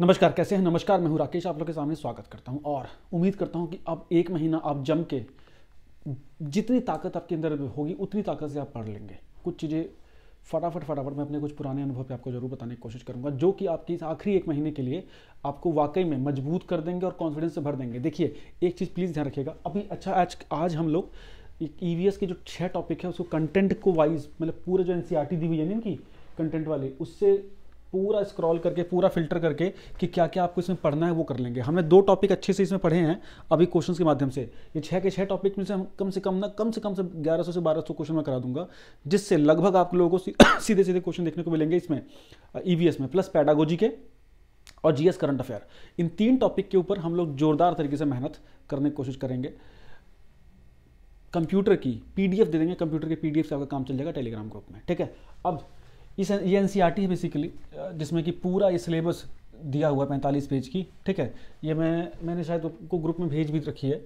नमस्कार कैसे हैं नमस्कार मैं हूं राकेश आप लोग के सामने स्वागत करता हूं और उम्मीद करता हूं कि अब एक महीना आप जम के जितनी ताकत आपके अंदर होगी उतनी ताकत से आप पढ़ लेंगे कुछ चीज़ें फटाफट फटाफट मैं अपने कुछ पुराने अनुभव पे आपको जरूर बताने की कोशिश करूंगा जो कि आपकी इस आखिरी एक महीने के लिए आपको वाकई में मजबूत कर देंगे और कॉन्फिडेंस से भर देंगे देखिए एक चीज़ प्लीज़ ध्यान रखिएगा अभी अच्छा आज आज हम लोग ई e के जो छः टॉपिक है उसको कंटेंट को वाइज मतलब पूरे जो एन e दी हुई है ना इनकी कंटेंट वाले उससे पूरा स्क्रॉल करके पूरा फिल्टर करके कि क्या क्या आपको इसमें पढ़ना है वो कर लेंगे हमने दो टॉपिक अच्छे से इसमें पढ़े हैं अभी क्वेश्चन के माध्यम से ये छः के छः टॉपिक में से हम कम से कम ना कम से कम से ग्यारह सौ से बारह सौ क्वेश्चन मैं करा दूंगा जिससे लगभग आप लोगों को सीधे सीधे क्वेश्चन देखने को मिलेंगे इसमें ई e में प्लस पैडागोजी के और जीएस करंट अफेयर इन तीन टॉपिक के ऊपर हम लोग जोरदार तरीके से मेहनत करने की कोशिश करेंगे कंप्यूटर की पीडीएफ दे देंगे कंप्यूटर के पीडीएफ से आपका काम चल जाएगा टेलीग्राम ग्रुप में ठीक है अब इस ये एन सी आर है बेसिकली जिसमें कि पूरा ये सिलेबस दिया हुआ है पैंतालीस पेज की ठीक है ये मैं मैंने शायद उनको ग्रुप में भेज भी रखी है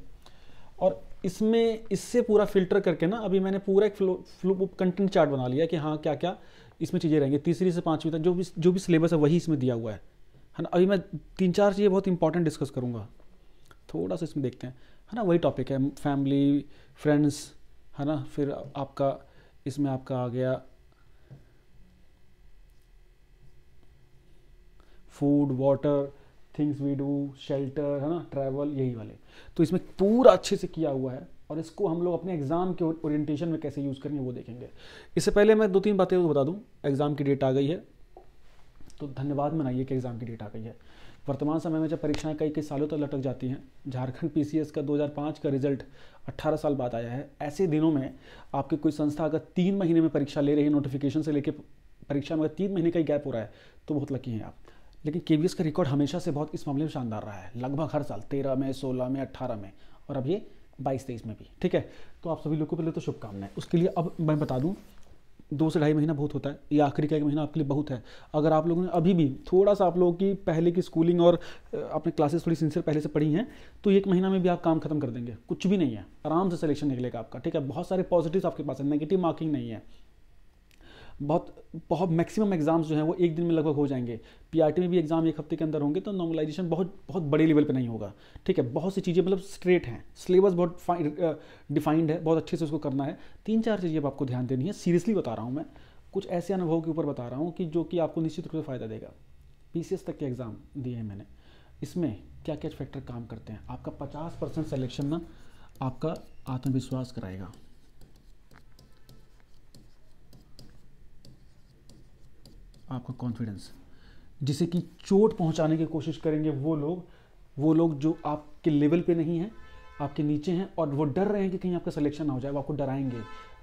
और इसमें इससे पूरा फिल्टर करके ना अभी मैंने पूरा एक फ्लो फ्लो कंटेंट चार्ट बना लिया कि हाँ क्या क्या इसमें चीज़ें रहेंगी तीसरी से पाँचवीं तक जो भी जो भी सिलेबस है वही इसमें दिया हुआ है है ना अभी मैं तीन चार चीज़ें बहुत इंपॉर्टेंट डिस्कस करूँगा थोड़ा सा इसमें देखते हैं है ना वही टॉपिक है फैमिली फ्रेंड्स है ना फिर आपका इसमें आपका आ गया food water things we do shelter है ना ट्रैवल यही वाले तो इसमें पूरा अच्छे से किया हुआ है और इसको हम लोग अपने एग्ज़ाम के ओरिएंटेशन में कैसे यूज़ करेंगे वो देखेंगे इससे पहले मैं दो तीन बातें बता दूँ एग्ज़ाम की डेट आ गई है तो धन्यवाद मनाइए कि एग्ज़ाम की डेट आ गई है वर्तमान समय में जब परीक्षाएं कई कई सालों तक लटक जाती हैं झारखंड पीसीएस का 2005 का रिजल्ट 18 साल बाद आया है ऐसे दिनों में आपकी कोई संस्था अगर तीन महीने में परीक्षा ले रही है नोटिफिकेशन से लेकर परीक्षा में अगर तीन महीने का ही गैप हो रहा है तो बहुत लकी हैं आप लेकिन के का रिकॉर्ड हमेशा से बहुत इस मामले में शानदार रहा है लगभग हर साल तेरह में सोलह में अट्ठारह में और अब ये बाईस तेईस में भी ठीक है तो आप सभी लोगों को पहले तो शुभकामनाएं उसके लिए अब मैं बता दूँ दो से ढाई महीना बहुत होता है या आखिरी का एक महीना आपके लिए बहुत है अगर आप लोगों ने अभी भी थोड़ा सा आप लोगों की पहले की स्कूलिंग और अपने क्लासेस थोड़ी सिंसियर पहले से पढ़ी हैं तो एक महीना में भी आप काम खत्म कर देंगे कुछ भी नहीं है आराम से सिलेक्शन निकलेगा आपका ठीक है बहुत सारे पॉजिटिव्स आपके पास है नेगेटिव मार्किंग नहीं है बहुत बहुत मैक्सिमम एग्ज़ाम्स जो हैं वो एक दिन में लगभग हो जाएंगे पीआरटी में भी एग्ज़ाम एक हफ्ते के अंदर होंगे तो नॉर्मलाइजेशन बहुत बहुत बड़े लेवल पे नहीं होगा ठीक है बहुत सी चीज़ें मतलब स्ट्रेट हैं सिलेबस बहुत डिफाइंड है बहुत अच्छे से उसको करना है तीन चार चीज़ें आपको ध्यान देनी है सीरियसली बता रहा हूँ मैं कुछ ऐसे अनुभव के ऊपर बता रहा हूँ कि जो कि आपको निश्चित रूप से फ़ायदा देगा पी तक के एग्ज़ाम दिए हैं मैंने इसमें क्या क्या फैक्टर काम करते हैं आपका पचास परसेंट ना आपका आत्मविश्वास कराएगा आपका कॉन्फिडेंस जिसे कि चोट पहुंचाने की कोशिश करेंगे वो लोग वो लोग जो आपके लेवल पे नहीं हैं आपके नीचे हैं और वो डर रहे हैं कि कहीं आपका सिलेक्शन ना हो जाए वो आपको डराएंगे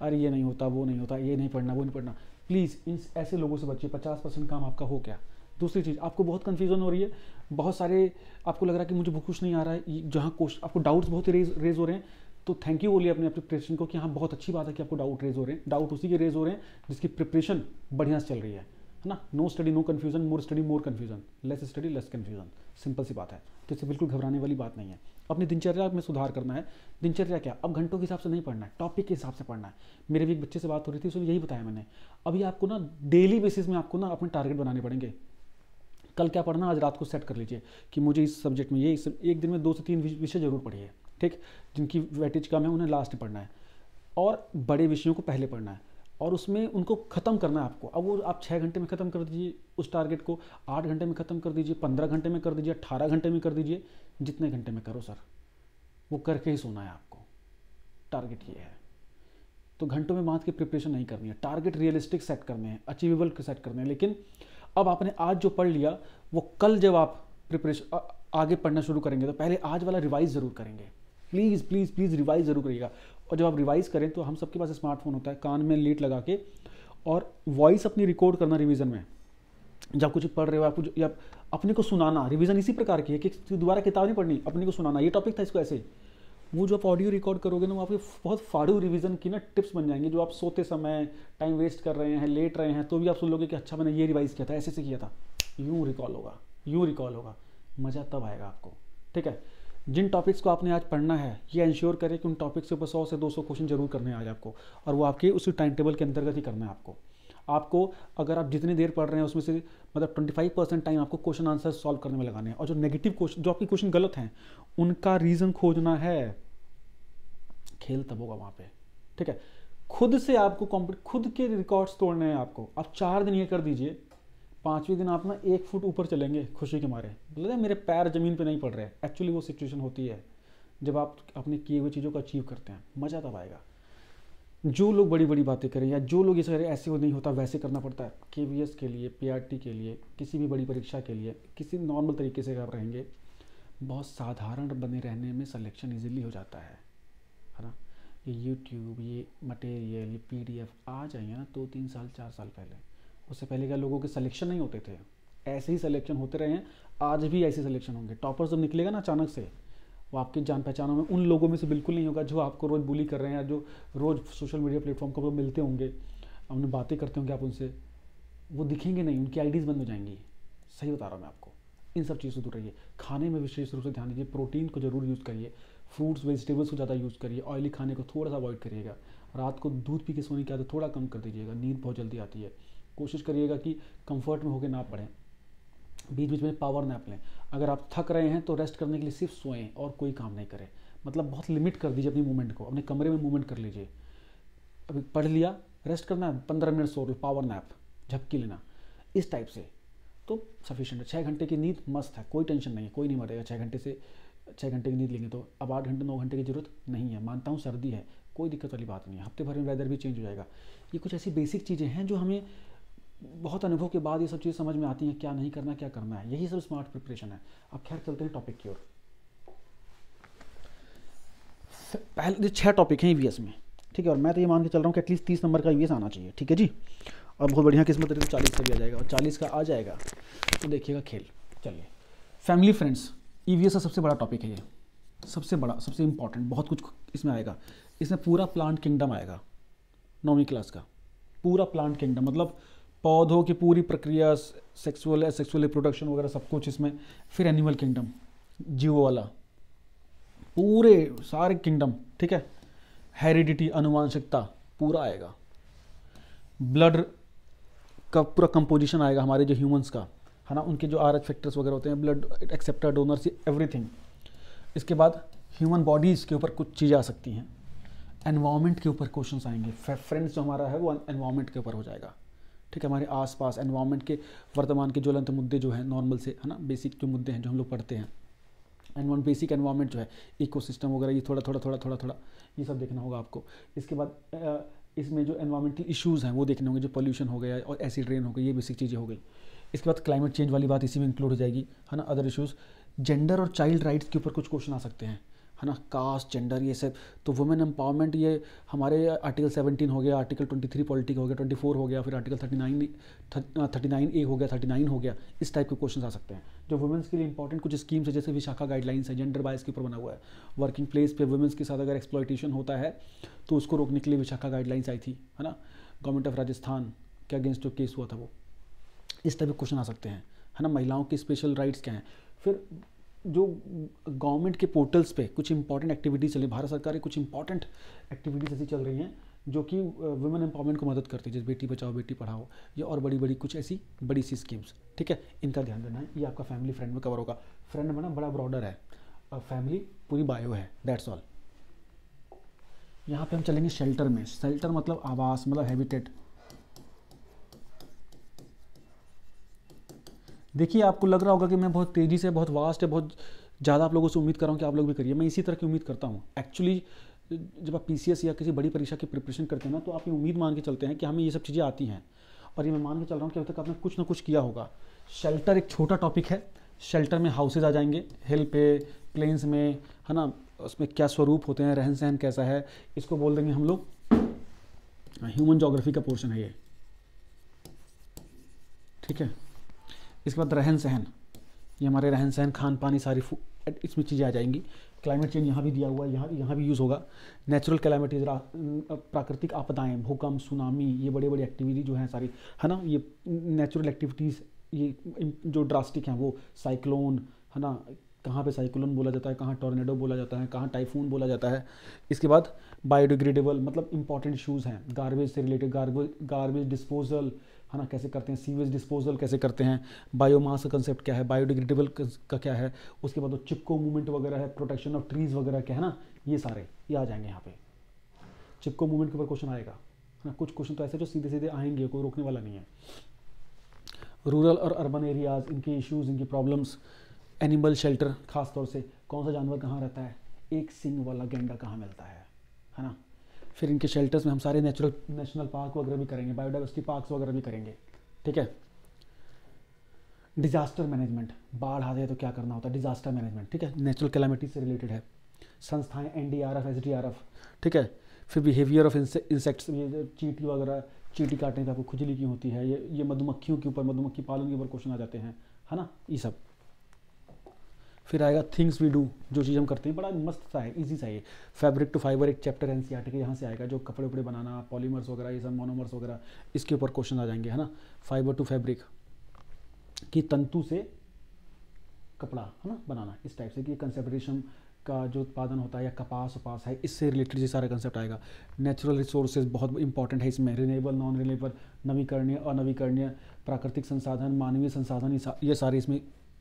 अरे ये नहीं होता वो नहीं होता ये नहीं पढ़ना वो नहीं पढ़ना प्लीज़ इन ऐसे लोगों से बचिए पचास परसेंट काम आपका हो गया दूसरी चीज़ आपको बहुत कन्फ्यूज़न हो रही है बहुत सारे आपको लग रहा है कि मुझे कुछ नहीं आ रहा है जहाँ कोश आपको डाउट्स बहुत रेज रेज हो रहे हैं तो थैंक यू बोलिए अपने प्रिपरेशन को कि हाँ बहुत अच्छी बात है कि आपको डाउट रेज हो रहे हैं डाउट उसी के रेज हो रहे हैं जिसकी प्रिपरेशन बढ़िया से चल रही है ना no study no confusion more study more confusion less study less confusion simple सी बात है तो इससे बिल्कुल घबराने वाली बात नहीं है अपनी दिनचर्या में सुधार करना है दिनचर्या क्या अब घंटों के हिसाब से नहीं पढ़ना है टॉपिक के हिसाब से पढ़ना है मेरे भी एक बच्चे से बात हो रही थी उसने यही बताया मैंने अभी आपको ना डेली बेसिस में आपको ना अपने टारगेट बनाने पड़ेंगे कल क्या पढ़ना आज रात को सेट कर लीजिए कि मुझे इस सब्जेक्ट में ये एक दिन में दो से तीन विषय जरूर पढ़िए ठीक जिनकी वेटेज कम है उन्हें लास्ट में पढ़ना है और बड़े विषयों को पहले पढ़ना है और उसमें उनको ख़त्म करना है आपको अब वो आप छः घंटे में ख़त्म कर दीजिए उस टारगेट को आठ घंटे में ख़त्म कर दीजिए पंद्रह घंटे में कर दीजिए अट्ठारह घंटे में कर दीजिए जितने घंटे में करो सर वो करके ही सोना है आपको टारगेट ये है तो घंटों में बांध के प्रिपरेशन नहीं करनी है टारगेट रियलिस्टिक सेट करने हैं अचीवेबल सेट करने हैं लेकिन अब आपने आज जो पढ़ लिया वो कल जब आप प्रिपरेशन आगे पढ़ना शुरू करेंगे तो पहले आज वाला रिवाइज ज़रूर करेंगे प्लीज़ प्लीज़ प्लीज़ रिवाइज ज़रूर करिएगा और जब आप रिवाइज़ करें तो हम सबके पास स्मार्टफोन होता है कान में लीट लगा के और वॉइस अपनी रिकॉर्ड करना रिविज़न में जब कुछ पढ़ रहे हो आप या अपने को सुनाना रिविज़न इसी प्रकार की है कि दोबारा किताब नहीं पढ़नी अपने को सुनाना ये टॉपिक था इसको ऐसे वो जो आप ऑडियो रिकॉर्ड करोगे ना वो आपके बहुत फाड़ू रिवीजन की ना टिप्स बन जाएंगे जो आप सोते समय टाइम वेस्ट कर रहे हैं लेट रहे हैं तो भी आप सुन लोगे कि अच्छा मैंने ये रिवाइज़ किया था ऐसे से किया था यूँ रिकॉल होगा यूँ रिकॉल होगा मज़ा तब आएगा आपको ठीक है जिन टॉपिक्स को आपने आज पढ़ना है ये इंश्योर करें कि उन टॉपिक्स के ऊपर सौ से दो सौ क्वेश्चन जरूर करने हैं आज आपको और वो आपके उसी टाइम टेबल के अंतर्गत ही करना है आपको आपको अगर आप जितनी देर पढ़ रहे हैं उसमें से मतलब 25 परसेंट टाइम आपको क्वेश्चन आंसर सॉल्व करने में लगाने हैं और जो नेगेटिव क्वेश्चन जो आपके क्वेश्चन गलत हैं उनका रीज़न खोजना है खेल तब होगा वहाँ पर ठीक है खुद से आपको कॉम्पिट खुद के रिकॉर्ड्स तोड़ने हैं आपको आप चार दिन ये कर दीजिए पाँचवें दिन आप ना एक फुट ऊपर चलेंगे खुशी के मारे बोलते मेरे पैर ज़मीन पे नहीं पड़ रहे एक्चुअली वो सिचुएशन होती है जब आप अपने किए हुए चीज़ों को अचीव करते हैं मज़ा तब आएगा जो लोग बड़ी बड़ी बातें करें या जो लोग इस करें ऐसे वो नहीं होता वैसे करना पड़ता है के के लिए पी के लिए किसी भी बड़ी परीक्षा के लिए किसी नॉर्मल तरीके से आप रहेंगे बहुत साधारण बने रहने में सलेक्शन ईजिली हो जाता है है ना ये यूट्यूब ये मटेरियल ये एफ आ जाइए ना दो तो तीन साल चार साल पहले उससे पहले क्या लोगों के सिलेक्शन नहीं होते थे ऐसे ही सिलेक्शन होते रहे हैं आज भी ऐसे सिलेक्शन होंगे टॉपर्स जब निकलेगा ना अचानक से वो आपकी जान पहचानों में उन लोगों में से बिल्कुल नहीं होगा जो आपको रोज़ बुली कर रहे हैं जो रोज़ सोशल मीडिया प्लेटफॉर्म को मिलते होंगे उन्हें बातें करते होंगे आप उनसे वो दिखेंगे नहीं उनकी आईडीज़ बंद हो जाएंगी सही बता रहा हूँ मैं आपको इन सब चीज़ों से दूर रहिए खाने में विशेष रूप से ध्यान दीजिए प्रोटीन को ज़रूर यूज़ करिए फ्रूट्स वेजिटेबल्स को ज़्यादा यूज़ करिए ऑयली खाने को थोड़ा सा अवॉइड करिएगा रात को दूध पी के सोने की आदत थोड़ा कम कर दीजिएगा नींद बहुत जल्दी आती है कोशिश करिएगा कि कंफर्ट में होकर ना पढ़ें बीच बीच में पावर नैप लें अगर आप थक रहे हैं तो रेस्ट करने के लिए सिर्फ सोएं और कोई काम नहीं करें मतलब बहुत लिमिट कर दीजिए अपनी मूवमेंट को अपने कमरे में मूवमेंट कर लीजिए अभी पढ़ लिया रेस्ट करना है पंद्रह मिनट सो पावर नैप झपकी लेना इस टाइप से तो सफिशेंट है छः घंटे की नींद मस्त है कोई टेंशन नहीं है कोई नहीं मरेगा छः घंटे से छः घंटे की नींद लेंगे तो अब आठ घंटे नौ घंटे की जरूरत नहीं है मानता हूँ सर्दी है कोई दिक्कत वाली बात नहीं है हफ्ते भर में वेदर भी चेंज हो जाएगा ये कुछ ऐसी बेसिक चीज़ें हैं जो हमें बहुत अनुभव के बाद ये सब चीज़ें समझ में आती हैं क्या नहीं करना क्या करना है यही सब स्मार्ट प्रिपरेशन है अब खैर चलते हैं टॉपिक की ओर पहले छः टॉपिक हैं ई में ठीक है और मैं तो ये मान के चल रहा हूँ कि एटलीस्ट तीस नंबर का ई आना चाहिए ठीक है जी और बहुत बढ़िया किस्मत से चालीस का भी आ जाएगा और चालीस का आ जाएगा तो देखिएगा खेल चलिए फैमिली फ्रेंड्स ई का सबसे बड़ा टॉपिक है ये सबसे बड़ा सबसे इंपॉर्टेंट बहुत कुछ इसमें आएगा इसमें पूरा प्लांट किंगडम आएगा नौवीं क्लास का पूरा प्लांट किंगडम मतलब पौधों की पूरी प्रक्रिया सेक्सुअल सेक्सुअल रिप्रोडक्शन वगैरह सब कुछ इसमें फिर एनिमल किंगडम जीवो वाला पूरे सारे किंगडम ठीक है हेरिडिटी अनुवांशिकता पूरा आएगा ब्लड का पूरा कंपोजिशन आएगा हमारे जो ह्यूमंस का है ना उनके जो आर एच फैक्टर्स वगैरह होते हैं ब्लड एक्सेप्टर डोनर्स एवरीथिंग इसके बाद ह्यूमन बॉडीज़ के ऊपर कुछ चीज़ें आ सकती हैं एनवायरमेंट के ऊपर क्वेश्चन आएंगे फ्रेंड्स जो हमारा है वो एनवायरमेंट के ऊपर हो जाएगा ठीक है हमारे आसपास एनवायरमेंट के वर्तमान के ज्वलंत मुद्दे जो है नॉर्मल से है ना बेसिक जो मुद्दे हैं जो हम लोग पढ़ते हैं एनवायरमेंट बेसिक एनवायरमेंट जो है इकोसिस्टम वगैरह ये थोड़ा थोड़ा थोड़ा थोड़ा थोड़ा ये सब देखना होगा आपको इसके बाद इसमें जो एनवायरमेंटल इशूज़ हैं वो देखने होंगे जो पोल्यूशन हो गया और एसिड रेन हो गई ये बेसिक चीज़ें हो गई इसके बाद क्लाइमेट चेंज वाली बात इसी में इंक्लूड हो जाएगी है ना अदर इशूज़ जेंडर और चाइल्ड राइट्स के ऊपर कुछ क्वेश्चन आ सकते हैं है ना कास्ट जेंडर ये सब तो वुमेन एम्पावरमेंट ये हमारे आर्टिकल 17 हो गया आर्टिकल 23 पॉलिटिक हो गया 24 हो गया फिर आर्टिकल 39 नाइन ए हो गया 39 हो गया इस टाइप के क्वेश्चन आ सकते हैं जो वुमेंस के लिए इंपॉर्टेंट कुछ स्कीम्स है जैसे विशाखा गाइडलाइंस है जेंडर बायस के ऊपर बना हुआ है वर्किंग प्लेस पर वुमेंस के साथ अगर एक्सप्लाइटेशन होता है तो उसको रोकने के लिए विशाखा गाइडलाइंस आई थी है ना गवर्नमेंट ऑफ राजस्थान के अगेंस्ट जो केस हुआ था वो इस टाइप के क्वेश्चन आ सकते हैं है ना महिलाओं के स्पेशल राइट्स क्या हैं फिर जो गवर्नमेंट के पोर्टल्स पे कुछ इंपॉर्टेंट एक्टिविटीज़ चल रही भारत सरकार की कुछ इंपॉर्टेंट एक्टिविटीज़ ऐसी चल रही हैं जो कि वुमेन एम्पावरमेंट को मदद करती है जैसे बेटी बचाओ बेटी पढ़ाओ या और बड़ी बड़ी कुछ ऐसी बड़ी सी स्कीम्स ठीक है इनका ध्यान देना है ये आपका फैमिली फ्रेंड में कवर होगा फ्रेंड बना बड़ा ब्रॉडर है फैमिली पूरी बायो है दैट्स ऑल यहाँ पे हम चलेंगे शेल्टर में शेल्टर मतलब आवास मतलब हैबिटेट देखिए आपको लग रहा होगा कि मैं बहुत तेज़ी से बहुत वास्ट है बहुत ज़्यादा आप लोगों से उम्मीद कर रहा हूँ कि आप लोग भी करिए मैं इसी तरह की उम्मीद करता हूँ एक्चुअली जब आप पी या किसी बड़ी परीक्षा की प्रिपरेशन करते हैं ना तो आप ये उम्मीद मान के चलते हैं कि हमें ये सब चीज़ें आती हैं और ये मैं मान के चल रहा हूँ कि अभी तक आपने कुछ ना कुछ किया होगा शेल्टर एक छोटा टॉपिक है शेल्टर में हाउसेज आ जाएंगे हिल पे प्लेन्स में है ना उसमें क्या स्वरूप होते हैं रहन सहन कैसा है इसको बोल देंगे हम लोग ह्यूमन हाँ, जोग्राफी का पोर्शन है ये ठीक है इसके बाद रहन सहन ये हमारे रहन सहन खान पानी सारी इसमें चीज़ें आ जाएंगी क्लाइमेट चेंज यहाँ भी दिया हुआ है यहाँ यहाँ भी यूज़ होगा नेचुरल क्लाइमेटीज प्राकृतिक आपदाएं भूकंप सुनामी ये बड़े बड़े एक्टिविटी जो हैं सारी है ना ये नेचुरल एक्टिविटीज़ ये जो ड्रास्टिक हैं वो साइक्लोन है ना कहाँ पे साइक्लोन बोला जाता है कहाँ टॉर्नेडो बोला जाता है कहाँ टाइफून बोला जाता है इसके बाद बायोडिग्रेडेबल मतलब इंपॉर्टेंट इशूज़ हैं गार्बेज से रिलेटेड गार्बेज गार्बेज डिस्पोजल है ना कैसे करते हैं सीवेज डिस्पोजल कैसे करते हैं बायोमास का कंसेप्ट क्या है बायोडिग्रेडेबल का क्या है उसके बाद वो चिपको मूवमेंट वगैरह है प्रोटेक्शन ऑफ ट्रीज़ वगैरह क्या है ना ये सारे ये आ जाएंगे यहाँ पे चिपको मूवमेंट के ऊपर क्वेश्चन आएगा है ना कुछ क्वेश्चन तो ऐसे जो सीधे सीधे आएंगे कोई रोकने वाला नहीं है रूरल और अर्बन एरियाज़ इनके इश्यूज़ इनकी प्रॉब्लम्स एनिमल शेल्टर खासतौर से कौन सा जानवर कहाँ रहता है एक सिंग वाला गेंडा कहाँ मिलता है है ना फिर इनके शेल्टर्स में हम सारे नेचुरल नेशनल पार्क वगैरह भी करेंगे बायोडाइवर्सिटी पार्क्स वगैरह भी करेंगे ठीक है डिज़ास्टर मैनेजमेंट बाढ़ आ जाए तो क्या करना होता है डिज़ास्टर मैनेजमेंट ठीक है नेचुरल कैलामिटी से रिलेटेड है संस्थाएं N D R F S D R F ठीक है फिर बिहेवियर ऑफ इंसेक्ट्स ये चीटी वगैरह चीटी काटने पे आपको खुजली क्यों होती है ये ये मधुमक्खियों के ऊपर मधुमक्खी पालन के ऊपर क्वेश्चन आ जाते हैं है ना ये सब फिर आएगा थिंग्स वी डू जो चीज़ हम करते हैं बड़ा मस्त सा है इजी सा है फैब्रिक टू फाइबर एक चैप्टर एन सी के यहाँ से आएगा जो कपड़े उपड़े बनाना पॉलीमर्स वगैरह ये सब मोनोमर्स वगैरह इसके ऊपर क्वेश्चन आ जाएंगे है ना फाइबर टू फैब्रिक कि तंतु से कपड़ा है ना बनाना इस टाइप से कि कंसेप्ट का जो उत्पादन होता है या कपास उपास है इससे रिलेटेड ये सारा कंसेप्ट आएगा नेचुरल रिसोर्सेज बहुत इंपॉर्टेंट है इसमें रिनेबल नॉन रिनेबल नवीकरणीय अनवीकरणीय प्राकृतिक संसाधन मानवीय संसाधन ये सारे इसमें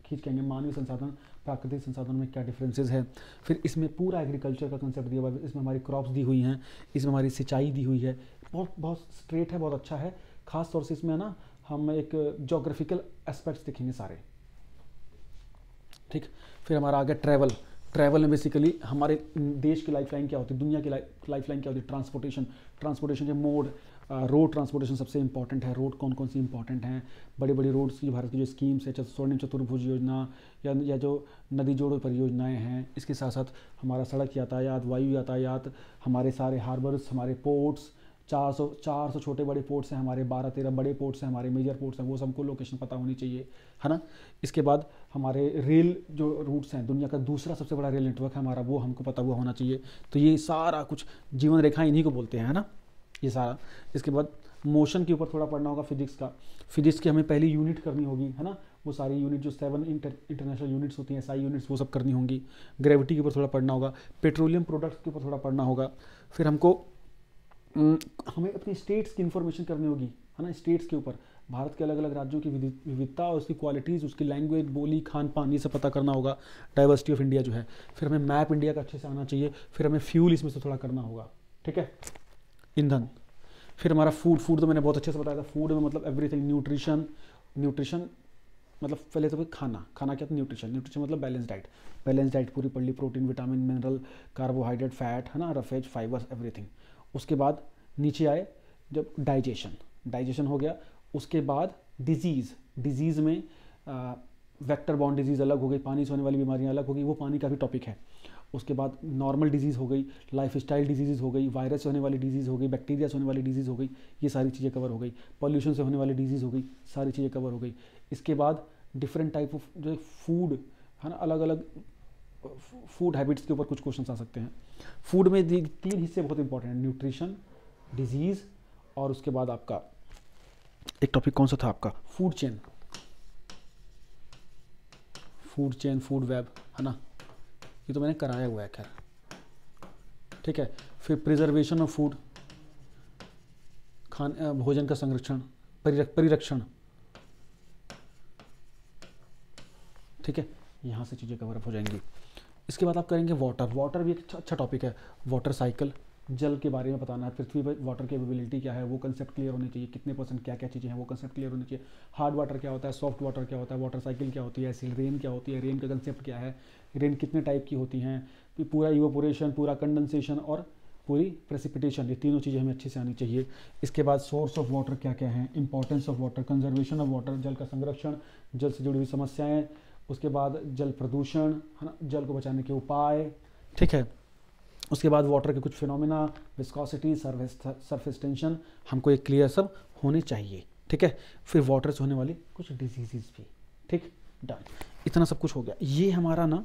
खींच के आएंगे मानवीय संसाधन प्राकृतिक संसाधन में क्या डिफरेंसेस है फिर इसमें पूरा एग्रीकल्चर का कंसेप्ट दिया हुआ है इसमें हमारी क्रॉप्स दी हुई हैं इसमें हमारी सिंचाई दी हुई है बहुत बहुत स्ट्रेट है बहुत अच्छा है खास तौर से इसमें ना हम एक जोग्राफिकल एस्पेक्ट्स देखेंगे सारे ठीक फिर हमारा आगे ट्रैवल ट्रैवल में बेसिकली हमारे देश की लाइफ लाइन क्या होती है दुनिया की लाइफ लाइन क्या होती है ट्रांसपोर्टेशन ट्रांसपोर्टेशन के मोड रोड ट्रांसपोर्टेशन सबसे इंपॉर्टेंट है रोड कौन कौन सी इंपॉर्टेंट हैं बड़ी बड़ी रोड्स की भारत की जो स्कीम्स है स्वर्णिम चतुर्भुज योजना या या जो नदी जोड़ों परियोजनाएं हैं इसके साथ साथ हमारा सड़क यातायात वायु यातायात हमारे सारे हार्बर्स हमारे पोर्ट्स चार सौ चार सौ छोटे बड़े पोर्ट्स हैं हमारे बारह तेरह बड़े पोर्ट्स हैं हमारे मेजर पोर्ट्स हैं वो सबको लोकेशन पता होनी चाहिए है ना इसके बाद हमारे रेल जो रूट्स हैं दुनिया का दूसरा सबसे बड़ा रेल नेटवर्क है हमारा वो हमको पता हुआ होना चाहिए तो ये सारा कुछ जीवन रेखा इन्हीं को बोलते हैं है ना ये सारा इसके बाद मोशन के ऊपर थोड़ा पढ़ना होगा फिजिक्स का फिजिक्स की हमें पहली यूनिट करनी होगी है ना वो सारी यूनिट जो सेवन इंटर इंटरनेशनल यूनिट्स होती हैं सारी यूनिट्स वो सब करनी होंगी ग्रेविटी के ऊपर थोड़ा पढ़ना होगा पेट्रोलियम प्रोडक्ट्स के ऊपर थोड़ा पढ़ना होगा फिर हमको हमें अपनी स्टेट्स की इन्फॉर्मेशन करनी होगी है ना स्टेट्स के ऊपर भारत के अलग अलग राज्यों की विविधता और उसकी क्वालिटीज़ उसकी लैंग्वेज बोली खान पान ये सब पता करना होगा डाइवर्सिटी ऑफ इंडिया जो है फिर हमें मैप इंडिया का अच्छे से आना चाहिए फिर हमें फ्यूल इसमें से थोड़ा करना होगा ठीक है ईंधन फिर हमारा फूड फूड तो मैंने बहुत अच्छे से बताया था फूड में मतलब एवरीथिंग न्यूट्रिशन न्यूट्रिशन मतलब पहले तो खाना खाना क्या था न्यूट्रिशन न्यूट्रिशन मतलब बैलेंस डाइट बैलेंस डाइट पूरी पढ़ ली protein vitamin mineral carbohydrate fat है ना रफेज फाइबर्स एवरीथिंग उसके बाद नीचे आए जब डाइजेशन डाइजेशन हो गया उसके बाद डिजीज़ डिजीज़ में आ, वेक्टर बॉन्ड डिजीज़ अलग हो गई पानी से होने वाली बीमारियाँ अलग हो गई वो पानी का भी टॉपिक है उसके बाद नॉर्मल डिजीज़ हो गई लाइफ स्टाइल डिजीज़ हो गई वायरस से होने वाली डिजीज़ हो गई बैक्टीरिया से होने वाली डिजीज़ हो गई ये सारी चीज़ें कवर हो गई पॉल्यूशन से होने वाली डिजीज़ हो गई सारी चीज़ें कवर हो गई इसके बाद डिफरेंट टाइप ऑफ जो फूड है ना अलग अलग फूड हैबिट्स के ऊपर कुछ क्वेश्चन आ सकते हैं फूड में तीन हिस्से बहुत इंपॉर्टेंट हैं न्यूट्रिशन डिजीज़ और उसके बाद आपका एक टॉपिक कौन सा था आपका food chain food chain food web है ना ये तो मैंने कराया हुआ है खैर ठीक है फिर प्रिजर्वेशन ऑफ फूड खान भोजन का संरक्षण परिरक्षण ठीक है यहाँ से चीज़ें कवरअप हो जाएंगी इसके बाद आप करेंगे वाटर वाटर भी एक अच्छा टॉपिक अच्छा है वाटर साइकिल जल के बारे में बताना है पृथ्वी पर वाटर की क्या है वो कंसेप्ट क्लियर होने चाहिए कितने परसेंट क्या क्या चीज़ें हैं वो कंसेप्ट क्लियर होनी चाहिए हार्ड वाटर क्या होता है सॉफ्ट वाटर क्या होता है वाटर साइकिल क्या होती है ऐसी रेन क्या होती है रेन का कंसेप्ट क्या है रेन कितने टाइप की होती हैं पूरा इवोपोरेशन पूरा कंडेंसेशन और पूरी प्रेसिपिटेशन ये तीनों चीज़ें हमें अच्छे से आनी चाहिए इसके बाद सोर्स ऑफ वाटर क्या क्या है importance of water conservation of water जल का संरक्षण जल से जुड़ी हुई समस्याएँ उसके बाद जल प्रदूषण है ना जल को बचाने के उपाय ठीक है उसके बाद वाटर के कुछ phenomena viscosity surface surface tension हमको एक क्लियर सब होने चाहिए ठीक है फिर वाटर से होने वाली कुछ डिजीजेज भी ठीक डन इतना सब कुछ हो गया ये हमारा ना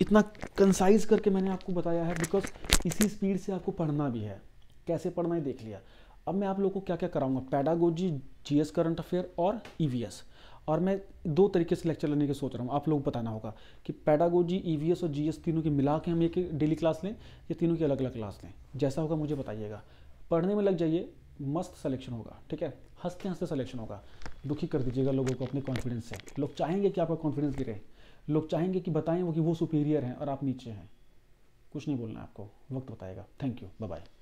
इतना कंसाइज करके मैंने आपको बताया है बिकॉज इसी स्पीड से आपको पढ़ना भी है कैसे पढ़ना है देख लिया अब मैं आप लोगों को क्या क्या कराऊंगा पैडागोजी जीएस करंट अफेयर और ईवीएस e और मैं दो तरीके से लेक्चर लेने की सोच रहा हूँ आप लोगों को बताना होगा कि पैडागोजी ई e और जी तीनों की मिला के हम एक डेली क्लास लें या तीनों की अलग अलग क्लास लें जैसा होगा मुझे बताइएगा पढ़ने में लग जाइए मस्त सलेक्शन होगा ठीक है हंसते हंसते सलेक्शन होगा दुखी कर दीजिएगा लोगों को अपने कॉन्फिडेंस से लोग चाहेंगे कि आपका कॉन्फिडेंस गिरे लोग चाहेंगे कि बताएं वो कि वो सुपीरियर हैं और आप नीचे हैं कुछ नहीं बोलना आपको वक्त बताएगा थैंक यू बाय